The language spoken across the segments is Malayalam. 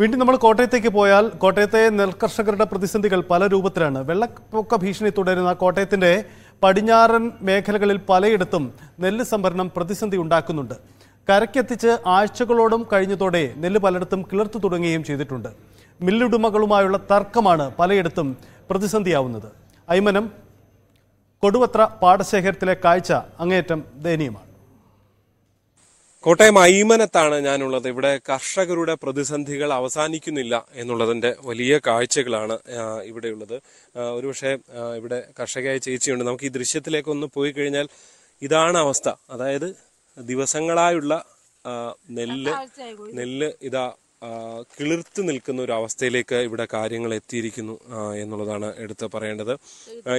വീണ്ടും നമ്മൾ കോട്ടയത്തേക്ക് പോയാൽ കോട്ടയത്തെ നെൽകർഷകരുടെ പ്രതിസന്ധികൾ പല രൂപത്തിലാണ് വെള്ളപ്പൊക്ക ഭീഷണി തുടരുന്ന കോട്ടയത്തിൻ്റെ പടിഞ്ഞാറൻ മേഖലകളിൽ പലയിടത്തും നെല്ല് സംഭരണം പ്രതിസന്ധി ഉണ്ടാക്കുന്നുണ്ട് കരക്കെത്തിച്ച് ആഴ്ചകളോടും കഴിഞ്ഞതോടെ നെല്ല് പലയിടത്തും കിളർത്തു തുടങ്ങുകയും ചെയ്തിട്ടുണ്ട് മില്ലുടമകളുമായുള്ള തർക്കമാണ് പലയിടത്തും പ്രതിസന്ധിയാവുന്നത് ഐമനം കൊടുവത്ര പാടശേഖരത്തിലെ കാഴ്ച അങ്ങേയറ്റം ദയനീയമാണ് കോട്ടയം അയ്മനത്താണ് ഞാനുള്ളത് ഇവിടെ കർഷകരുടെ പ്രതിസന്ധികൾ അവസാനിക്കുന്നില്ല എന്നുള്ളതിന്റെ വലിയ കാഴ്ചകളാണ് ഇവിടെയുള്ളത് ഒരുപക്ഷെ ഇവിടെ കർഷകയായ ചേച്ചിയുണ്ട് നമുക്ക് ഈ ദൃശ്യത്തിലേക്ക് ഒന്ന് പോയി കഴിഞ്ഞാൽ ഇതാണ് അവസ്ഥ അതായത് ദിവസങ്ങളായുള്ള നെല്ല് നെല്ല് ഇതാ കിളിർത്ത് നിൽക്കുന്ന ഒരു അവസ്ഥയിലേക്ക് ഇവിടെ കാര്യങ്ങൾ എത്തിയിരിക്കുന്നു എന്നുള്ളതാണ് എടുത്ത് പറയേണ്ടത്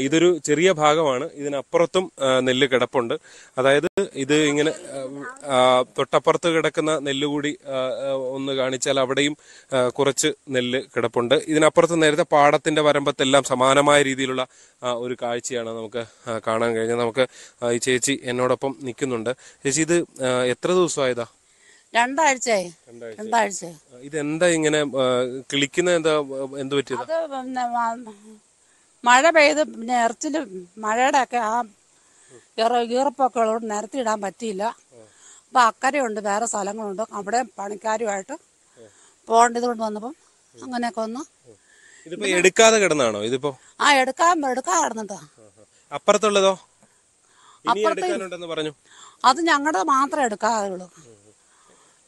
ഇതൊരു ചെറിയ ഭാഗമാണ് ഇതിനപ്പുറത്തും നെല്ല് കിടപ്പുണ്ട് അതായത് ഇത് ഇങ്ങനെ തൊട്ടപ്പുറത്ത് കിടക്കുന്ന നെല്ല് കൂടി ഒന്ന് കാണിച്ചാൽ അവിടെയും കുറച്ച് നെല്ല് കിടപ്പുണ്ട് ഇതിനപ്പുറത്ത് നേരത്തെ പാടത്തിന്റെ വരമ്പത്തെല്ലാം സമാനമായ രീതിയിലുള്ള ഒരു കാഴ്ചയാണ് നമുക്ക് കാണാൻ കഴിഞ്ഞത് നമുക്ക് ഈ ചേച്ചി എന്നോടൊപ്പം നിൽക്കുന്നുണ്ട് ചേച്ചി ഇത് എത്ര ദിവസമായതാ രണ്ടാഴ്ചയായി രണ്ടാഴ്ചയായി ഇതെന്താ ഇങ്ങനെ കിളിക്കുന്ന എന്താ മഴ പെയ്ത് പിന്നെ ഇറച്ചിൽ മഴയുടെ ഒക്കെ ആ ഈറ- ഉള്ളതുകൊണ്ട് നിരത്തി ഇടാൻ പറ്റിയില്ല അപ്പൊ അക്കരയുണ്ട് വേറെ സ്ഥലങ്ങളുണ്ട് അവിടെ പണിക്കാരുമായിട്ട് പോകേണ്ടത് കൊണ്ട് വന്നപ്പം അങ്ങനെയൊക്കെ ഒന്ന് ഇതിപ്പോ എടുക്കാതെ കിടന്നാണോ ഇതിപ്പോ ആ എടുക്കാൻ എടുക്കാൻ നടന്നിട്ടാ അപ്പുറത്തുള്ളതോ ഇനി പറഞ്ഞു അത് ഞങ്ങളുടെ മാത്രമേ എടുക്കാറുള്ളൂ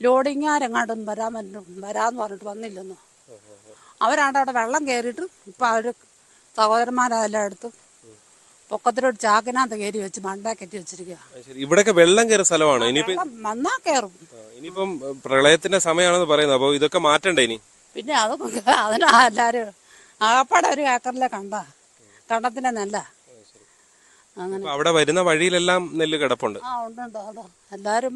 ലോഡിങ്ങാരെങ്ങാണ്ടും വരാൻ പറഞ്ഞിട്ട് വരാന്ന് പറഞ്ഞിട്ട് വന്നില്ലെന്നോ അവരാണ്ട് അവിടെ വെള്ളം കയറിയിട്ട് ഇപ്പം അവർ സഹോദരന്മാരെല്ലായിടത്തും പൊക്കത്തിലോട്ട് ചാക്കിനകത്ത് കയറി വെച്ച് മണ്ട കെട്ടി വെച്ചിരിക്കുക ഇവിടെയൊക്കെ വെള്ളം കയറിയ സ്ഥലമാണ് ഇനിയിപ്പം വന്നാ കയറും ഇനിയിപ്പം പ്രളയത്തിന്റെ സമയമാണെന്ന് പറയുന്നത് അപ്പോൾ ഇതൊക്കെ മാറ്റണ്ടേ ഇനി പിന്നെ അതൊക്കെ അതിനാ എല്ലാരും ആപ്പാടെ ഒരു ഏക്കറിലെ കണ്ട കണ്ടത്തിന്റെ നെല്ല അവിടെ വരുന്ന വഴിയിലെല്ലാം നെല്ല് കിടപ്പുണ്ട് ആ ഉണ്ട് ഉണ്ട് എല്ലാരും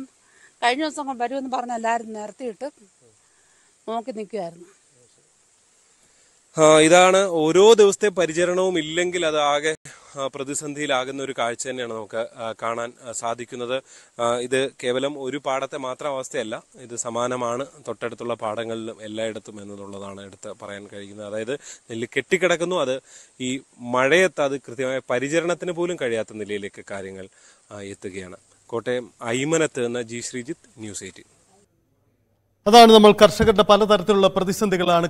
കഴിഞ്ഞ ദിവസം വരുമെന്ന് പറഞ്ഞ എല്ലാവരും നിരത്തിയിട്ട് നോക്കി നിൽക്കുമായിരുന്നു ഇതാണ് ഓരോ ദിവസത്തെ പരിചരണവും ഇല്ലെങ്കിൽ അത് ആകെ പ്രതിസന്ധിയിലാകുന്ന ഒരു കാഴ്ച തന്നെയാണ് നമുക്ക് കാണാൻ സാധിക്കുന്നത് ഇത് കേവലം ഒരു പാടത്തെ മാത്രം അവസ്ഥയല്ല ഇത് സമാനമാണ് തൊട്ടടുത്തുള്ള പാടങ്ങളിലും എല്ലായിടത്തും എന്നതുള്ളതാണ് എടുത്ത് പറയാൻ കഴിയുന്നത് അതായത് നെല്ല് കെട്ടിക്കിടക്കുന്നു അത് ഈ മഴയത്ത് അത് കൃത്യമായ പരിചരണത്തിന് പോലും കഴിയാത്ത നിലയിലേക്ക് കാര്യങ്ങൾ എത്തുകയാണ് കോട്ടയം ഐമനത്ത് നിന്ന് ജി ശ്രീജിത്ത് ന്യൂസ് എയ്റ്റ് അതാണ് നമ്മൾ കർഷകരുടെ പലതരത്തിലുള്ള പ്രതിസന്ധികളാണ്